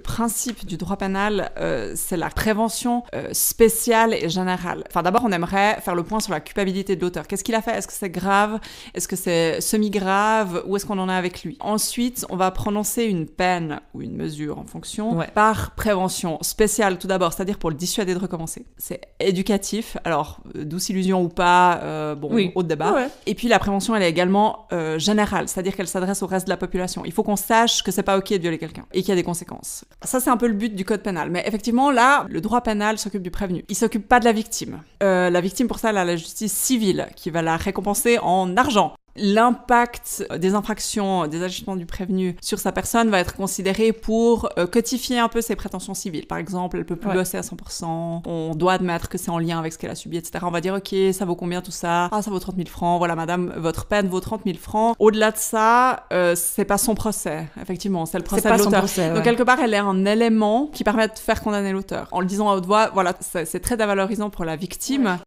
le principe du droit pénal, euh, c'est la prévention euh, spéciale et générale. Enfin, d'abord, on aimerait faire le point sur la culpabilité de l'auteur. Qu'est-ce qu'il a fait Est-ce que c'est grave Est-ce que c'est semi-grave Où est-ce qu'on en est avec lui Ensuite, on va prononcer une peine ou une mesure en fonction par prévention spéciale tout d'abord, c'est-à-dire pour le dissuader de recommencer. C'est éducatif. Alors, euh, douce illusion ou pas, bon, haut de débat. Et puis, la prévention, elle est également générale, c'est-à-dire qu'elle s'adresse au reste de la population. Il faut qu'on sache que c'est pas ok de violer quelqu'un et qu'il y a des conséquences. Ça, c'est un peu le but du code pénal. Mais effectivement, là, le droit pénal s'occupe du prévenu. Il s'occupe pas de la victime. Euh, la victime, pour ça, elle a la justice civile qui va la récompenser en argent l'impact des infractions, des agissements du prévenu sur sa personne va être considéré pour euh, cotifier un peu ses prétentions civiles. Par exemple, elle peut plus bosser à 100%, on doit admettre que c'est en lien avec ce qu'elle a subi, etc. On va dire, ok, ça vaut combien tout ça Ah, ça vaut 30 000 francs, voilà madame, votre peine vaut 30 000 francs. Au-delà de ça, euh, c'est pas son procès, effectivement, c'est le procès de l'auteur. Donc quelque part, elle est un élément qui permet de faire condamner l'auteur. En le disant à haute voix, voilà, c'est très dévalorisant pour la victime.